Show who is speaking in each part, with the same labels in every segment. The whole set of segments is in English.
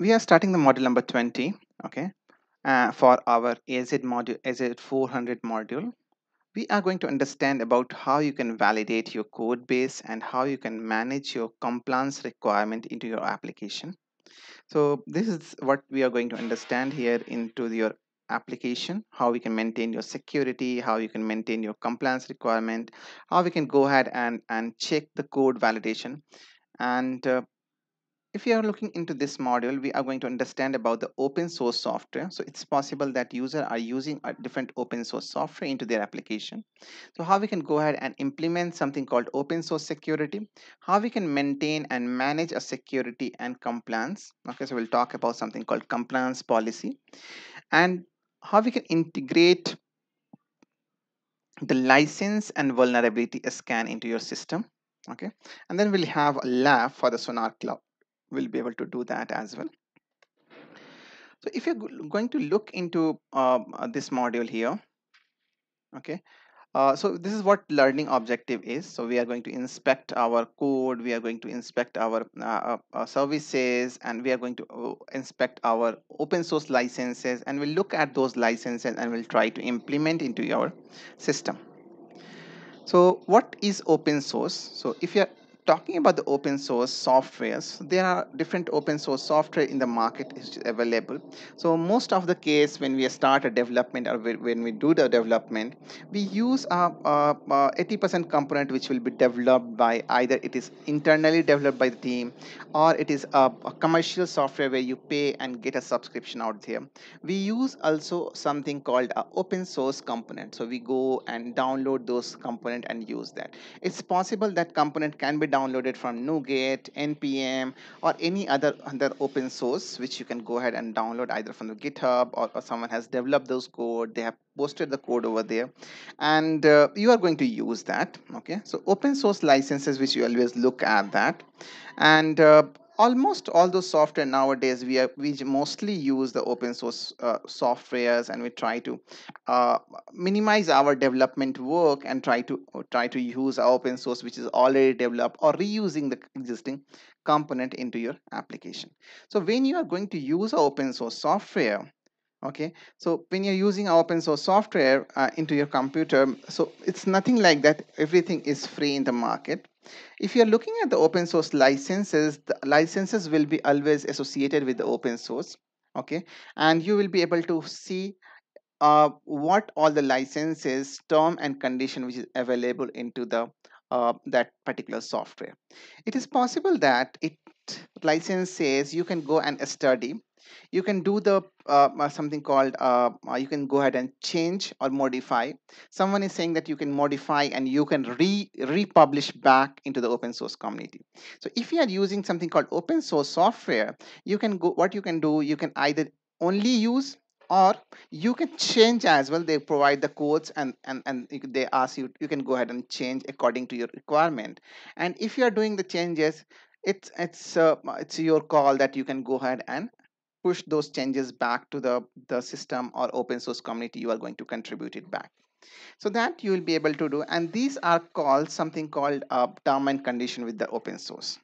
Speaker 1: we are starting the module number 20 okay uh, for our AZ module AZ 400 module we are going to understand about how you can validate your code base and how you can manage your compliance requirement into your application so this is what we are going to understand here into your application how we can maintain your security how you can maintain your compliance requirement how we can go ahead and and check the code validation and uh, if you are looking into this module, we are going to understand about the open source software. So it's possible that users are using a different open source software into their application. So how we can go ahead and implement something called open source security, how we can maintain and manage a security and compliance. Okay, so we'll talk about something called compliance policy and how we can integrate the license and vulnerability scan into your system okay and then we'll have a lab for the sonar cloud will be able to do that as well. So if you're going to look into um, uh, this module here, okay, uh, so this is what learning objective is. So we are going to inspect our code, we are going to inspect our uh, uh, uh services, and we are going to uh, inspect our open source licenses, and we'll look at those licenses and we'll try to implement into your system. So what is open source? So if you're talking about the open source softwares there are different open source software in the market is available so most of the case when we start a development or when we do the development we use a 80% component which will be developed by either it is internally developed by the team or it is a, a commercial software where you pay and get a subscription out there we use also something called a open source component so we go and download those component and use that it's possible that component can be download it from NuGet, NPM, or any other, other open source which you can go ahead and download either from the GitHub or, or someone has developed those code, they have posted the code over there, and uh, you are going to use that, okay? So open source licenses which you always look at that, and uh, almost all those software nowadays we are, we mostly use the open source uh, softwares and we try to uh, minimize our development work and try to try to use open source which is already developed or reusing the existing component into your application so when you are going to use open source software okay so when you're using open source software uh, into your computer so it's nothing like that everything is free in the market if you're looking at the open source licenses, the licenses will be always associated with the open source, okay? And you will be able to see uh, what all the licenses, term and condition which is available into the uh, that particular software. It is possible that it licenses you can go and study you can do the uh, uh something called uh, uh, you can go ahead and change or modify someone is saying that you can modify and you can re republish back into the open source community so if you are using something called open source software you can go what you can do you can either only use or you can change as well they provide the codes and and and they ask you you can go ahead and change according to your requirement and if you are doing the changes it's it's uh, it's your call that you can go ahead and push those changes back to the, the system or open source community you are going to contribute it back. So that you will be able to do and these are called something called a uh, term and condition with the open source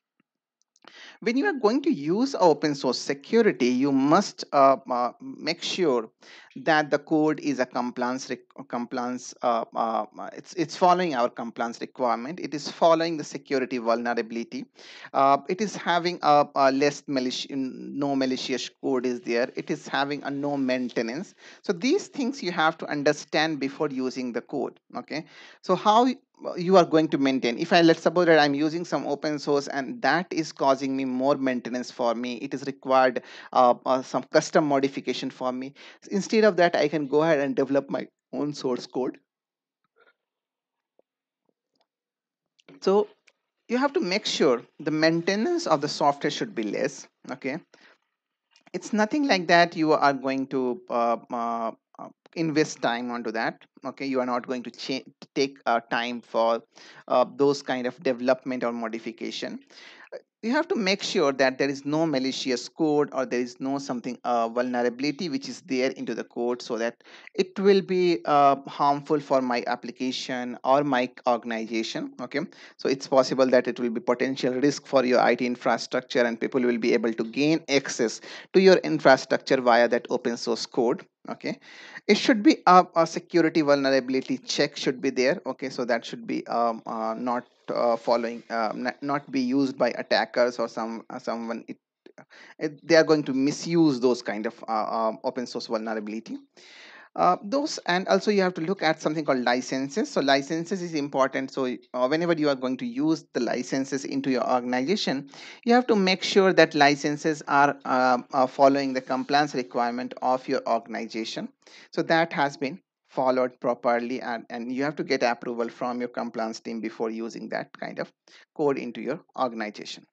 Speaker 1: when you are going to use open source security you must uh, uh, make sure that the code is a compliance compliance uh, it's it's following our compliance requirement it is following the security vulnerability uh, it is having a, a less malicious no malicious code is there it is having a no maintenance so these things you have to understand before using the code okay so how you are going to maintain if i let's suppose that i'm using some open source and that is causing me more maintenance for me it is required uh, uh, some custom modification for me instead of that i can go ahead and develop my own source code so you have to make sure the maintenance of the software should be less okay it's nothing like that you are going to uh, uh uh, invest time onto that okay you are not going to take uh, time for uh, those kind of development or modification uh, you have to make sure that there is no malicious code or there is no something uh, vulnerability which is there into the code so that it will be uh, harmful for my application or my organization okay so it's possible that it will be potential risk for your IT infrastructure and people will be able to gain access to your infrastructure via that open source code okay it should be uh, a, security vulnerability check should be there okay so that should be um, uh, not uh, following um, not be used by attackers or some uh, someone it, it, they are going to misuse those kind of uh, um, open source vulnerability uh, those and also you have to look at something called licenses so licenses is important so uh, whenever you are going to use the licenses into your organization you have to make sure that licenses are, uh, are following the compliance requirement of your organization so that has been followed properly and, and you have to get approval from your compliance team before using that kind of code into your organization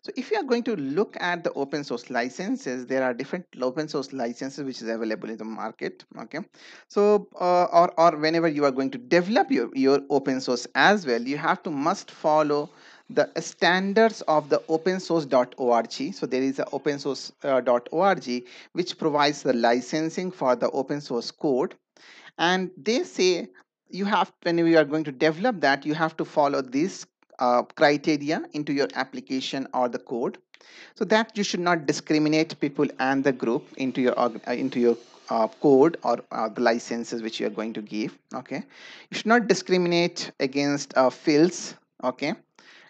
Speaker 1: so if you are going to look at the open source licenses, there are different open source licenses which is available in the market. Okay, so uh, or or whenever you are going to develop your your open source as well, you have to must follow the standards of the opensource.org. So there is a opensource.org uh, which provides the licensing for the open source code, and they say you have when you are going to develop that you have to follow these uh, criteria into your application or the code so that you should not discriminate people and the group into your uh, into your uh, code or uh, the licenses which you are going to give okay you should not discriminate against uh, fields okay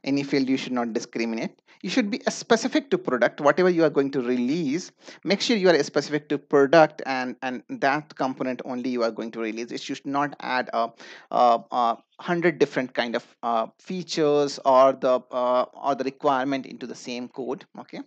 Speaker 1: any field you should not discriminate you should be specific to product whatever you are going to release make sure you are specific to product and and that component only you are going to release it should not add a, a, a hundred different kind of uh, features or the uh, or the requirement into the same code okay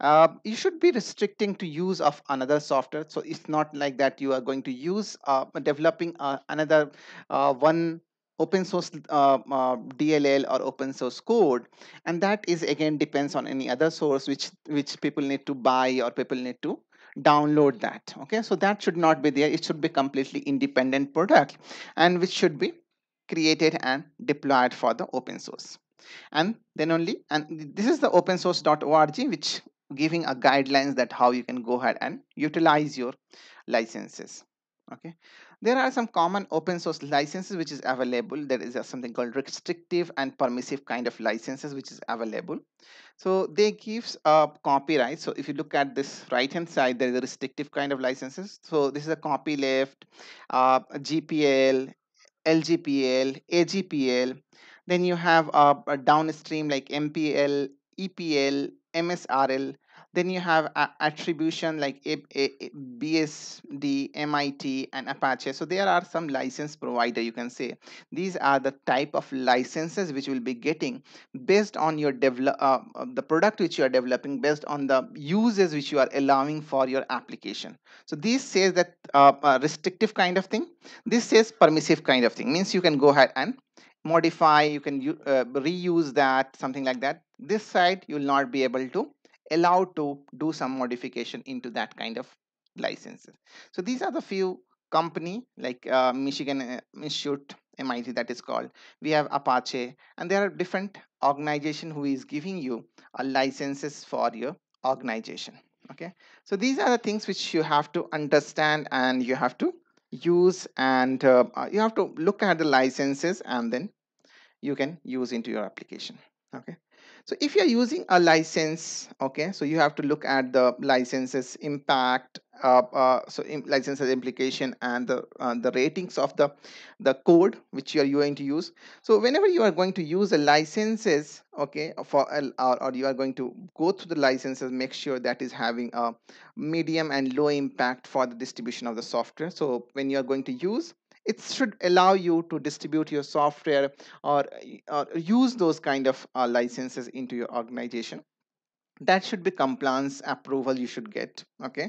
Speaker 1: uh, you should be restricting to use of another software so it's not like that you are going to use uh, developing uh, another uh, one open source uh, uh, DLL or open source code, and that is again depends on any other source which which people need to buy or people need to download that. Okay, so that should not be there. It should be completely independent product, and which should be created and deployed for the open source. And then only, and this is the opensource.org, which giving a guidelines that how you can go ahead and utilize your licenses okay there are some common open source licenses which is available. There is uh, something called restrictive and permissive kind of licenses which is available. So they gives a uh, copyright. So if you look at this right hand side, there is a restrictive kind of licenses. So this is a copyleft, uh, GPL, LGPL, AGPL. Then you have uh, a downstream like MPL, EPL, MSRL, then you have uh, attribution like A A BSD, MIT, and Apache. So there are some license provider you can say. These are the type of licenses which will be getting based on your develop uh, uh, the product which you are developing, based on the uses which you are allowing for your application. So this says that uh, restrictive kind of thing. This says permissive kind of thing. Means you can go ahead and modify you can uh, reuse that something like that this side you will not be able to allowed to do some modification into that kind of licenses. So these are the few company like uh, Michigan uh, Institute MIT that is called. We have Apache and there are different organization who is giving you a uh, licenses for your organization. Okay, so these are the things which you have to understand and you have to use and uh, uh you have to look at the licenses and then you can use into your application. Okay. So if you're using a license, okay, so you have to look at the licenses impact, uh, uh, so in, licenses implication and the, uh, the ratings of the, the code which you are going to use. So whenever you are going to use the licenses, okay, for uh, or, or you are going to go through the licenses, make sure that is having a medium and low impact for the distribution of the software. So when you are going to use it should allow you to distribute your software or, or use those kind of uh, licenses into your organization that should be compliance approval you should get okay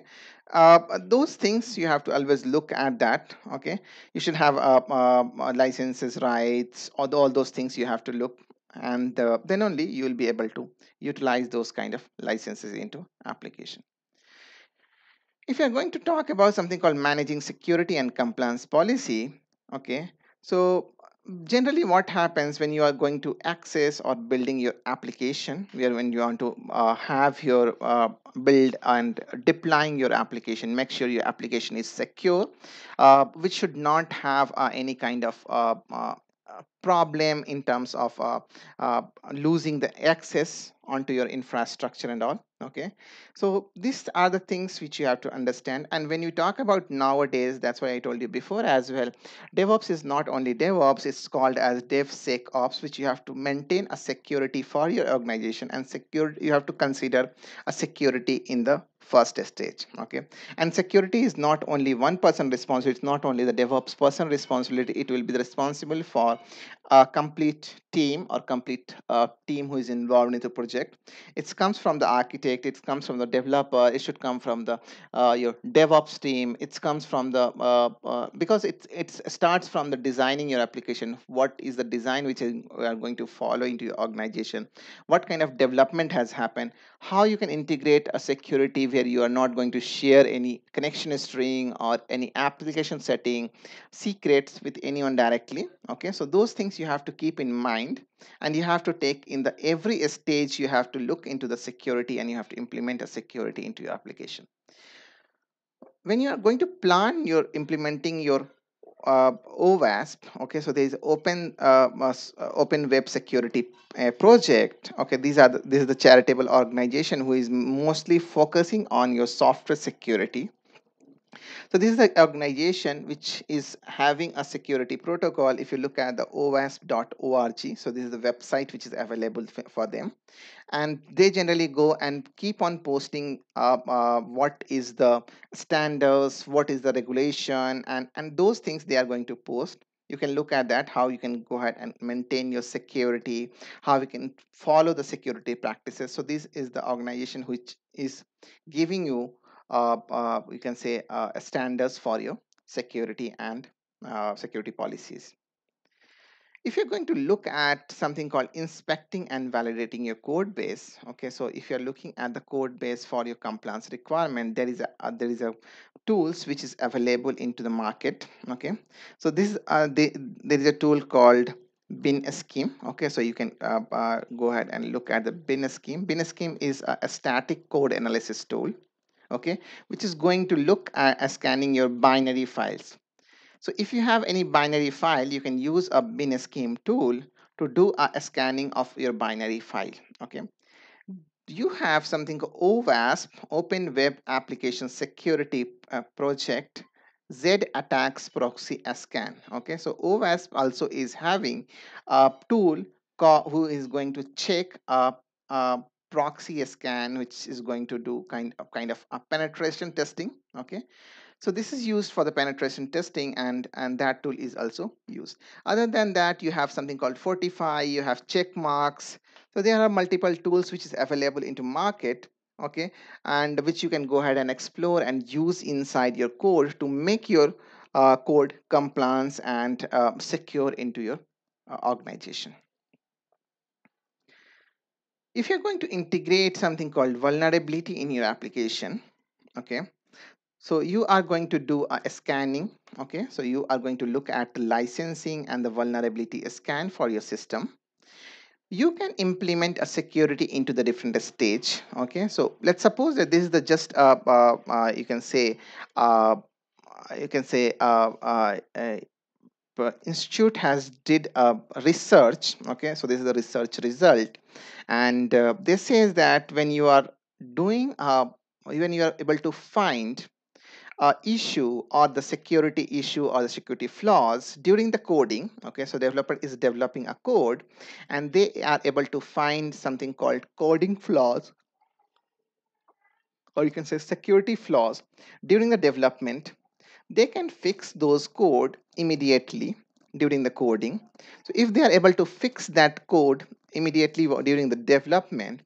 Speaker 1: uh, those things you have to always look at that okay you should have uh, uh, licenses rights all, all those things you have to look and uh, then only you will be able to utilize those kind of licenses into application if you're going to talk about something called managing security and compliance policy, okay, so generally what happens when you are going to access or building your application where when you want to uh, have your uh, build and deploying your application make sure your application is secure uh, which should not have uh, any kind of uh, uh, problem in terms of uh, uh, losing the access onto your infrastructure and all okay so these are the things which you have to understand and when you talk about nowadays that's why i told you before as well devops is not only devops it's called as devsecops which you have to maintain a security for your organization and secure you have to consider a security in the first stage okay and security is not only one person responsible it's not only the devops person responsibility it will be responsible for a complete team or complete uh, team who is involved in the project it comes from the architect it comes from the developer it should come from the uh, your devops team it comes from the uh, uh because it it starts from the designing your application what is the design which we are going to follow into your organization what kind of development has happened how you can integrate a security where you are not going to share any connection string or any application setting secrets with anyone directly okay so those things you have to keep in mind and you have to take in the every stage you have to look into the security and you have to implement a security into your application when you are going to plan your implementing your uh, OWASP, okay, so there is open uh, uh, uh, open web security uh, project. Okay, these are the, this is the charitable organization who is mostly focusing on your software security. So this is an organization which is having a security protocol. If you look at the OWASP.org, so this is the website which is available for them. And they generally go and keep on posting uh, uh, what is the standards, what is the regulation, and, and those things they are going to post you can look at that how you can go ahead and maintain your security how you can follow the security practices so this is the organization which is giving you you uh, uh, can say uh, standards for your security and security policies. If you're going to look at something called inspecting and validating your code base, okay, so if you're looking at the code base for your compliance requirement, there is a there is a tools which is available into the market, okay. So this uh, the, there is a tool called bin scheme okay so you can uh, uh, go ahead and look at the bin scheme bin scheme is a, a, static code analysis tool okay which is going to look at, scanning your binary files so if you have any binary file you can use a bin scheme tool to do a, a scanning of your binary file okay you have something called OWASP open web application security uh, project Z attacks proxy scan okay so OWASP also is having a tool who is going to check a, a proxy scan which is going to do kind of uh, kind of a penetration testing okay so this is used for the penetration testing and and that tool is also used other than that you have something called fortify you have check marks so there are multiple tools which is available into market okay and which you can go ahead and explore and use inside your code to make your uh, code compliance and uh, secure into your uh, organization if you're going to integrate something called vulnerability in your application, okay, so you are going to do a scanning, okay, so you are going to look at licensing and the vulnerability scan for your system. You can implement a security into the different stage, okay, so let's suppose that this is the just, uh, uh, uh you can say, uh, you can say uh, uh, uh uh, institute has did a research okay so this is the research result and uh, this says that when you are doing uh, when you are able to find a issue or the security issue or the security flaws during the coding okay so developer is developing a code and they are able to find something called coding flaws or you can say security flaws during the development they can fix those code immediately during the coding. So if they are able to fix that code immediately during the development,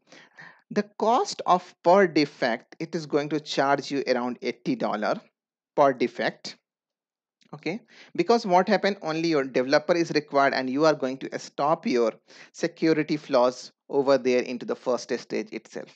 Speaker 1: the cost of per defect, it is going to charge you around $80 per defect. Okay, because what happened only your developer is required and you are going to stop your security flaws over there into the first stage itself.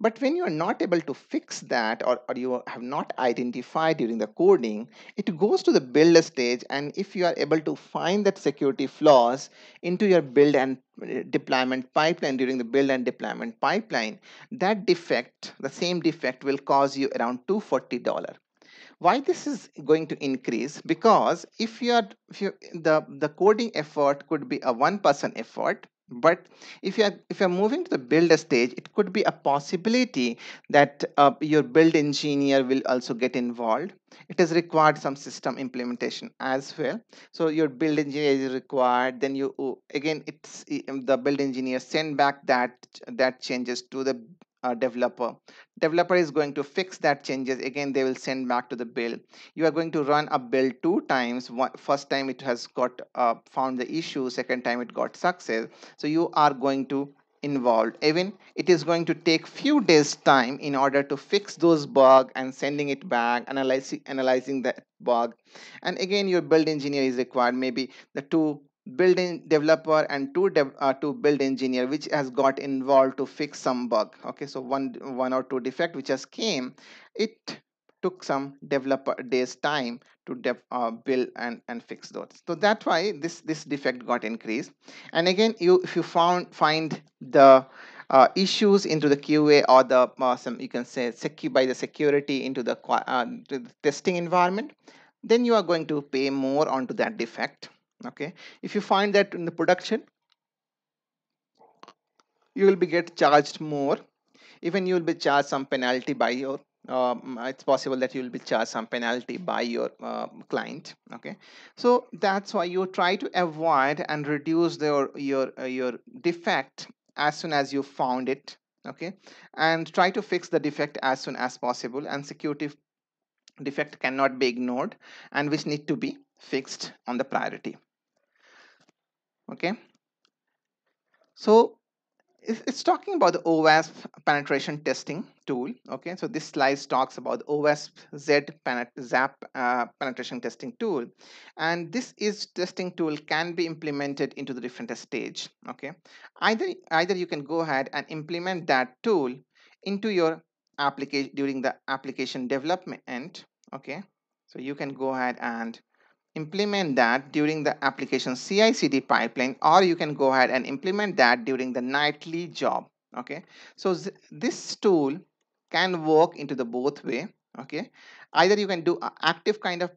Speaker 1: But when you are not able to fix that or, or you have not identified during the coding, it goes to the build stage. And if you are able to find that security flaws into your build and uh, deployment pipeline during the build and deployment pipeline, that defect, the same defect will cause you around $240 why this is going to increase because if you are if you, the the coding effort could be a one person effort but if you are if you're moving to the builder stage it could be a possibility that uh, your build engineer will also get involved it is required some system implementation as well so your build engineer is required then you oh, again it's um, the build engineer send back that that changes to the uh, developer. Developer is going to fix that changes. Again, they will send back to the build. You are going to run a build two times. One, first time it has got uh, found the issue. Second time it got success. So you are going to involved. Even it is going to take few days time in order to fix those bug and sending it back, analyzing analyzing that bug. And again, your build engineer is required. Maybe the two Build in developer and two dev, uh, two build engineer which has got involved to fix some bug okay so one one or two defect which has came it took some developer days time to dev, uh, build and and fix those so that's why this this defect got increased and again you if you found find the uh, issues into the QA or the uh, some you can say secu by the security into the, uh, the testing environment then you are going to pay more onto that defect okay if you find that in the production you will be get charged more even you will be charged some penalty by your um, it's possible that you will be charged some penalty by your um, client okay so that's why you try to avoid and reduce your your uh, your defect as soon as you found it okay and try to fix the defect as soon as possible and security defect cannot be ignored and which need to be fixed on the priority okay so it's talking about the OWASP penetration testing tool. Okay, so this slide talks about the OWASP Z ZAP uh, penetration testing tool, and this is testing tool can be implemented into the different stage. Okay, either either you can go ahead and implement that tool into your application during the application development. Okay, so you can go ahead and implement that during the application CI/CD pipeline, or you can go ahead and implement that during the nightly job. Okay, so this tool can work into the both way. Okay, either you can do active kind of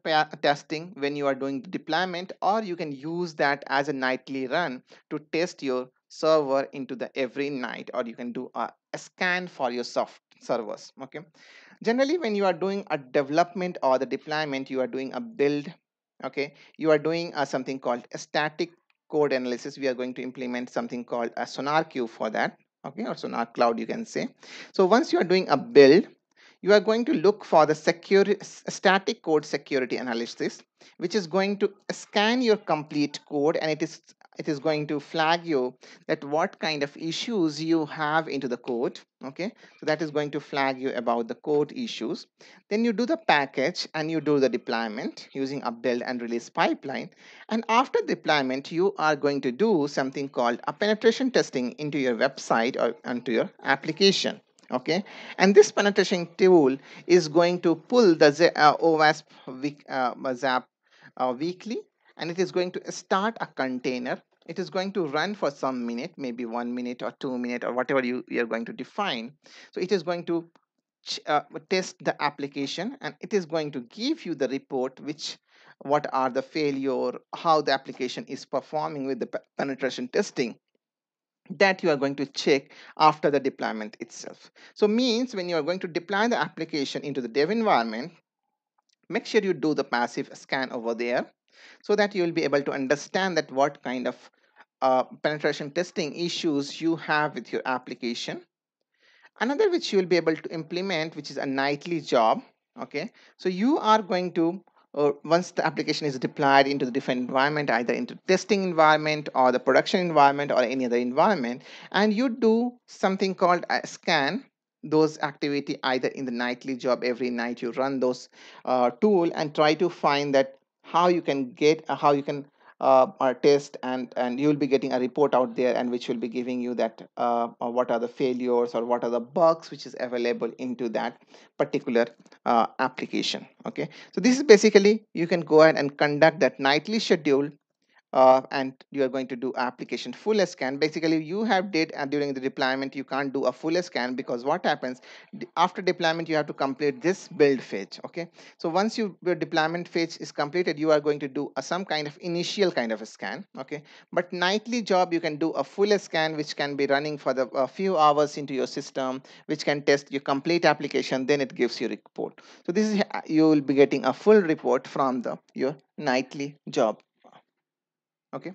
Speaker 1: testing when you are doing the deployment, or you can use that as a nightly run to test your server into the every night, or you can do a, a scan for your soft servers. Okay, generally when you are doing a development or the deployment, you are doing a build okay you are doing uh, something called a static code analysis we are going to implement something called a sonar queue for that okay or sonar cloud you can say so once you are doing a build you are going to look for the secure static code security analysis which is going to scan your complete code and it is it is going to flag you that what kind of issues you have into the code okay so that is going to flag you about the code issues then you do the package and you do the deployment using a build and release pipeline and after deployment you are going to do something called a penetration testing into your website or onto your application okay and this penetration tool is going to pull the Z uh, OWASP uh, zap uh, weekly and it is going to start a container it is going to run for some minute maybe one minute or two minute or whatever you, you are going to define so it is going to uh, test the application and it is going to give you the report which what are the failure how the application is performing with the penetration testing that you are going to check after the deployment itself so means when you are going to deploy the application into the dev environment make sure you do the passive scan over there so that you will be able to understand that what kind of uh, penetration testing issues you have with your application. Another which you will be able to implement which is a nightly job okay so you are going to uh, once the application is deployed into the different environment either into testing environment or the production environment or any other environment and you do something called a scan those activity either in the nightly job every night you run those uh, tool and try to find that how you can get uh, how you can uh, uh, test and and you will be getting a report out there and which will be giving you that uh, uh, what are the failures or what are the bugs which is available into that particular uh, application okay so this is basically you can go ahead and conduct that nightly schedule uh, and you are going to do application full scan basically you have did and uh, during the deployment you can't do a full scan because what happens after deployment you have to complete this build phase okay so once you, your deployment phase is completed you are going to do a, some kind of initial kind of a scan okay but nightly job you can do a full scan which can be running for the a few hours into your system which can test your complete application then it gives you report so this is uh, you will be getting a full report from the your nightly job okay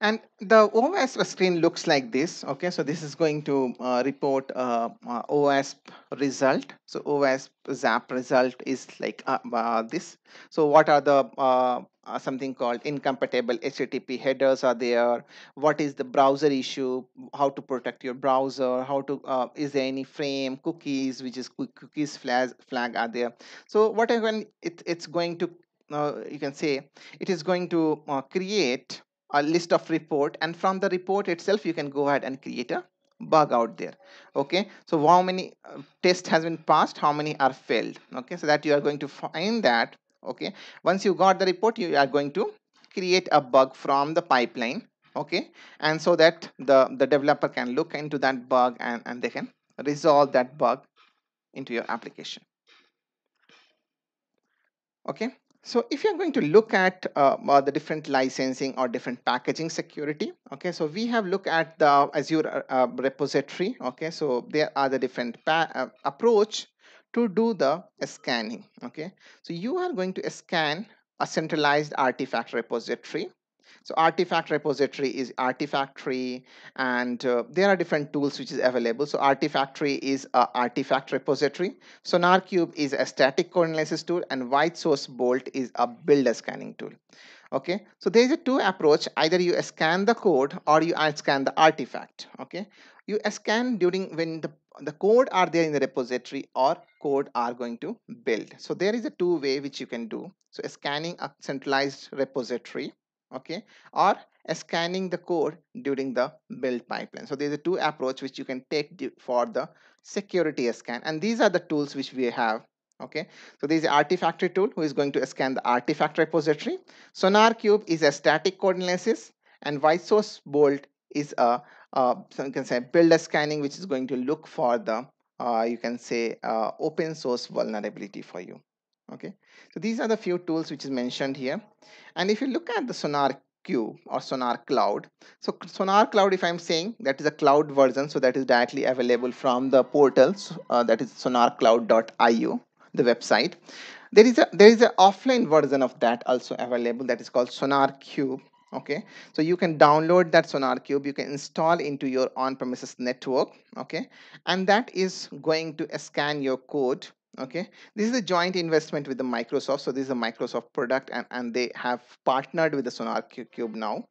Speaker 1: and the OWASP screen looks like this okay so this is going to uh, report uh, uh, OWASP result so OWASP ZAP result is like uh, uh, this so what are the uh, something called incompatible HTTP headers are there what is the browser issue how to protect your browser how to is there any frame cookies which is cookies flag flag are there so what I when it, it's going to uh, you can say it is going to uh, create a list of report and from the report itself you can go ahead and create a bug out there okay so how many uh, tests test has been passed how many are failed okay so that you are going to find that okay once you got the report you are going to create a bug from the pipeline okay and so that the the developer can look into that bug and and they can resolve that bug into your application okay so if you're going to look at uh, uh, the different licensing or different packaging security, okay, so we have looked at the Azure uh, uh repository, okay, so there are the different uh, approach to do the scanning, okay. So you are going to scan a centralized artifact repository, so artifact repository is Artifactory and uh, there are different tools which is available. So Artifactory is a artifact repository. SonarCube is a static code analysis tool and White Source Bolt is a builder scanning tool. Okay, so there is a two approach. Either you scan the code or you scan the artifact. Okay, you scan during when the the code are there in the repository or code are going to build. So there is a two way which you can do. So scanning a centralized repository okay or scanning the code during the build pipeline so there's a two approach which you can take for the security scan and these are the tools which we have okay so there is the artifactory tool who is going to scan the artifact repository sonar cube is a static code analysis and white source bolt is a uh, so you can say builder scanning which is going to look for the uh, you can say uh, open source vulnerability for you okay so these are the few tools which is mentioned here and if you look at the sonar cube or sonar cloud so sonar cloud if i'm saying that is a cloud version so that is directly available from the portals uh, that is sonarcloud.io the website there is a there is an offline version of that also available that is called sonar cube okay so you can download that sonar cube you can install into your on-premises network okay and that is going to scan your code okay this is a joint investment with the microsoft so this is a microsoft product and and they have partnered with the sonar cube now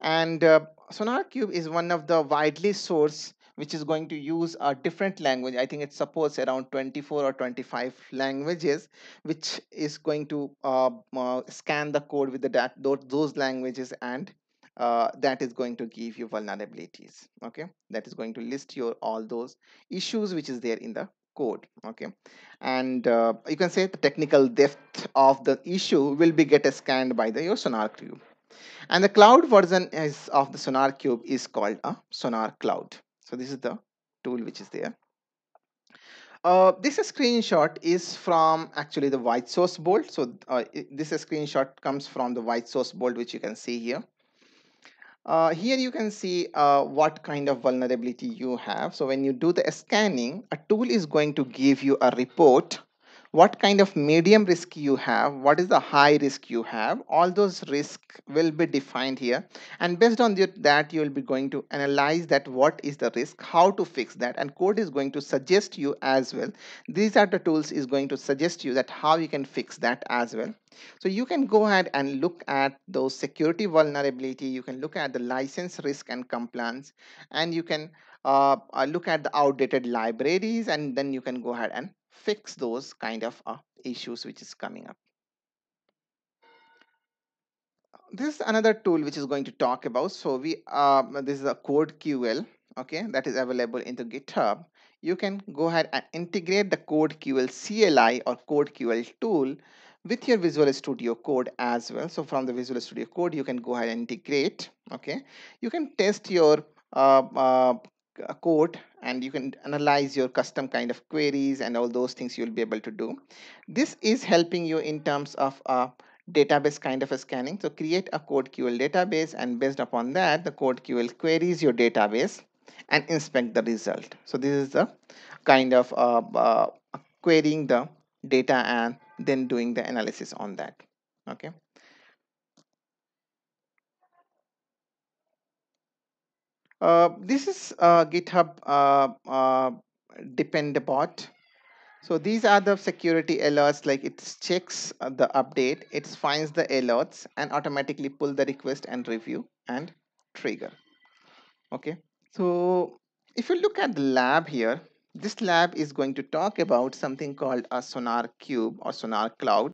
Speaker 1: and uh, sonar cube is one of the widely sourced which is going to use a different language i think it supports around 24 or 25 languages which is going to uh, uh, scan the code with the that those languages and uh, that is going to give you vulnerabilities okay that is going to list your all those issues which is there in the code okay and uh, you can say the technical depth of the issue will be get scanned by the your sonar cube and the cloud version is of the sonar cube is called a sonar cloud so this is the tool which is there uh, this screenshot is from actually the white source bolt so uh, this screenshot comes from the white source bolt which you can see here uh, here you can see uh, what kind of vulnerability you have. So when you do the scanning, a tool is going to give you a report what kind of medium risk you have, what is the high risk you have, all those risks will be defined here. And based on that, you will be going to analyze that what is the risk, how to fix that. And code is going to suggest you as well. These are the tools is going to suggest you that how you can fix that as well. So you can go ahead and look at those security vulnerability. You can look at the license risk and compliance, and you can uh, uh look at the outdated libraries, and then you can go ahead and fix those kind of uh, issues which is coming up this is another tool which is going to talk about so we uh, this is a code ql okay that is available in the github you can go ahead and integrate the code ql cli or code ql tool with your visual studio code as well so from the visual studio code you can go ahead and integrate okay you can test your uh, uh, a code and you can analyze your custom kind of queries and all those things you'll be able to do. This is helping you in terms of a database kind of a scanning. So create a CodeQL database and based upon that the CodeQL queries your database and inspect the result. So this is the kind of uh, uh, querying the data and then doing the analysis on that. Okay. Uh, this is uh, GitHub uh, uh, So these are the security alerts like it checks uh, the update, it finds the alerts and automatically pull the request and review and trigger. Okay, so if you look at the lab here, this lab is going to talk about something called a Sonar Cube or Sonar Cloud.